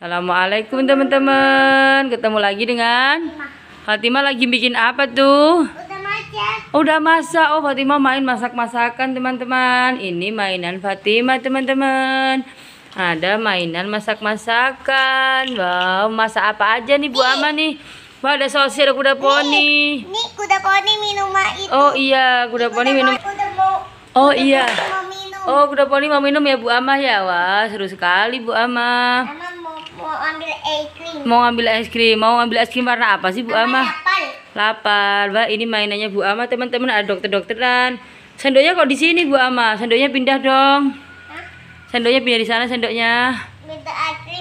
Assalamualaikum teman-teman. Ketemu lagi dengan Fatima lagi bikin apa tuh? Udah masak. Udah masak. Oh, Fatima main masak-masakan, teman-teman. Ini mainan Fatima, teman-teman. Ada mainan masak-masakan. Wow, masak apa aja nih Bu Ama nih? Wah, ada sosial kuda poni. Ini kuda poni minum itu. Oh iya, kuda, poni minum. oh iya. Oh, kuda poni mau minum ya Bu Ama ya. Wah, seru sekali Bu Ama. Ama mau ambil es krim mau ambil es krim mau ambil es krim warna apa sih Bu Ama, Lapar. lapar Wah ini mainannya Bu Ama teman-teman ada dokter-dokteran sendoknya kok di sini Bu Ama sendoknya pindah dong sendoknya pindah di sana sendoknya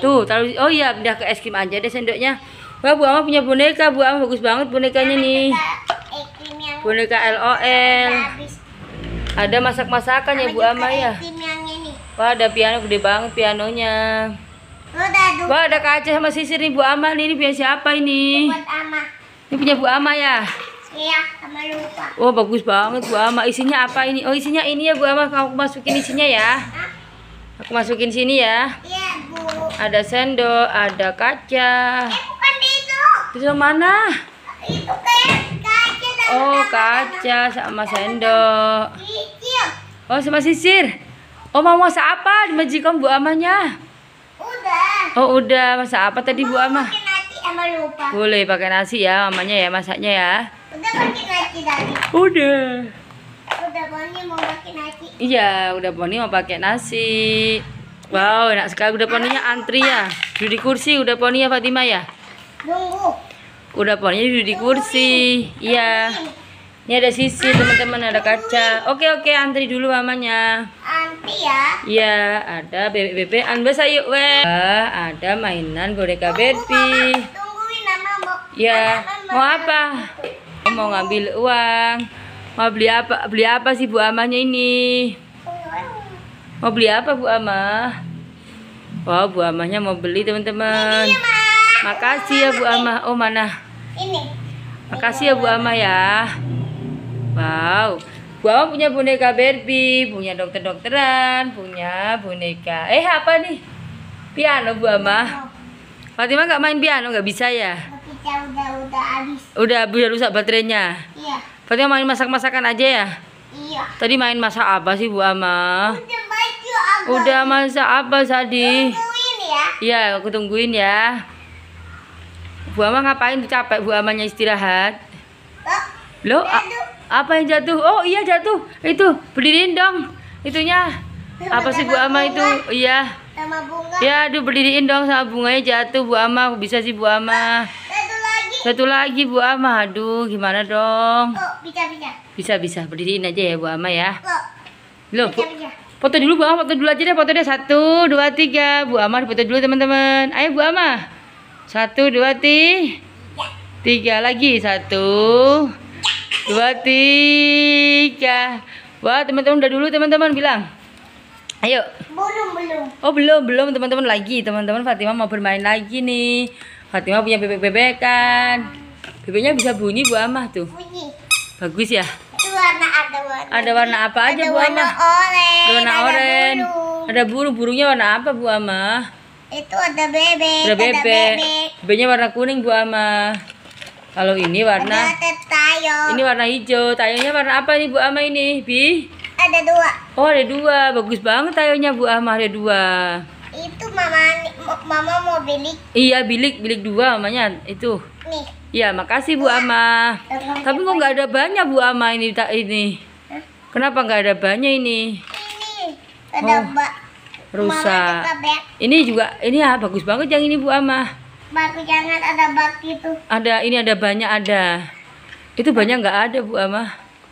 tuh taruh oh iya pindah ke es krim aja deh sendoknya Wah Bu Ama punya boneka Bu Ama bagus banget bonekanya nih boneka LOL ada masak-masakan ya Bu Ama ya Wah ada piano gede banget pianonya Wah, ada Kak sama Sisir nih Bu Amal nih. Ini biasa siapa ini? Buat Ama. Ini punya Bu Ama ya? Iya, sama lupa. Oh, bagus banget Bu Ama. Isinya apa ini? Oh, isinya ini ya Bu Ama. Aku masukin isinya ya. Aku masukin sini ya. Iya, Bu. Ada sendok, ada kaca. Eh, bukan di itu. Di mana? Itu kayak oh, kaca sama Oh, kaca sama sendok. Sisir. Oh, sama sisir. Oh, mau masak apa di majikan Bu Amanya? Oh udah masak apa tadi Bu Ama? lupa. Boleh pakai nasi ya mamanya ya masaknya ya. Udah pakai nasi tadi. Udah. Udah mau pakai nasi. Iya, udah Boni mau pakai nasi. Wow, enak sekali udah poninya antri ya. Duduk di kursi udah poninya Fatima ya. Nunggu. Udah poninya duduk di kursi. Iya. Ini ada sisi teman-teman, ada kaca. Oke oke, antri dulu mamanya. Antri ya? Iya, ada bebek-bebek. anbe sayuk we. Ada mainan boneka baby. Tungguin nama mau. Ya, mau apa? Mau ngambil uang. Mau beli apa? Beli apa sih Bu Amahnya ini? Mau beli apa Bu Amah? Wow, Bu Amahnya mau beli teman-teman. Ya, Makasih ya Bu Amah. Oh mana? Ini. Makasih ya Bu Amah ya. Wow. Wow, punya boneka Barbie, punya dokter-dokteran, punya boneka. Eh apa nih? Piano Bu Ama. Fatima nggak main piano, nggak bisa ya? udah udah habis. Udah udah rusak baterainya. Iya. Fatima main masak-masakan aja ya? Iya. Tadi main masak apa sih Bu Ama? Udah ya, baju apa? Udah masak apa tadi? Tungguin ya. Iya, aku tungguin ya. Bu Ama ngapain tuh capek Bu Amanya istirahat? Loh, Loh ah. Apa yang jatuh? Oh iya jatuh. Itu berdiriin dong. Itunya apa sih Bu Ama bunga. itu? Iya. iya bunga. Ya, aduh berdiriin dong sama bunganya jatuh Bu Ama. Bisa sih Bu Ama. Satu lagi. lagi Bu Ama. Aduh, gimana dong? Oh, bisa bisa. berdiriin aja ya Bu Ama ya. Oh. lo Foto dulu Bu Ama, foto dulu aja deh foto deh Satu, dua, tiga Bu Ama foto dulu teman-teman Ayo Bu Ama Satu, dua, tiga Tiga lagi Satu dua tiga wah teman-teman udah dulu teman-teman bilang ayo belum belum oh belum belum teman-teman lagi teman-teman Fatima mau bermain lagi nih Fatima punya bebek-bebek kan bebeknya bisa bunyi Bu Amah tuh bunyi bagus ya itu warna ada warna ada warna apa aja ada Bu warna Amah oren, ada warna oren burung. ada burung burungnya warna apa Bu Amah itu ada bebek ada bebek, ada bebek. bebeknya warna kuning Bu Amah kalau ini warna tayo. Ini warna hijau. Tayonya warna apa nih Bu Ama ini? Bi? Ada dua. Oh, ada dua. Bagus banget tayonya Bu Ama ada dua. Itu mama mama mau bilik. Iya, bilik, bilik dua mamanya itu. Nih. Iya, makasih Bu Ama. Iya. Tapi kok nggak ada banyak Bu Ama ini tak ini. Kenapa nggak ada banyak ini? Ini ada oh, rusak. Ini juga ini ya bagus banget yang ini Bu Ama batu jangan ada batu itu ada ini ada banyak ada itu banyak nggak ada Bu Ama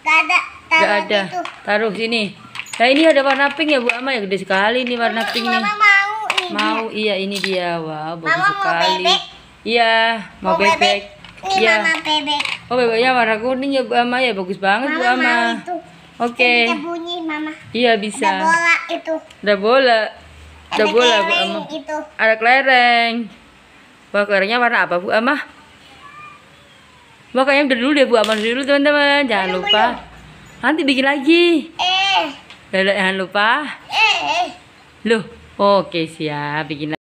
Gak ada gak ada itu. taruh sini nah ini ada warna pink ya Bu Ama ya gede sekali ini warna ini, pink nih mau ini. mau iya ini dia wow bagus sekali mau bebek. iya mau, mau bebek, bebek. Ini ya. mama bebek. Oh bebeknya warna kuning ya Bu Ama ya bagus banget mama Bu Ama. Oke. Okay. Bisa bunyi mama. Iya bisa. Ada bola itu. Ada bola. Ada, ada bola Bu Ama. Itu. Ada kelereng. Wakarnya warna apa Bu Amah? Pokoknya udah dulu deh Bu Amah dulu teman-teman. Jangan lupa. Nanti bikin lagi. Eh. Jangan lupa. Eh, eh. Loh, oke siap bikin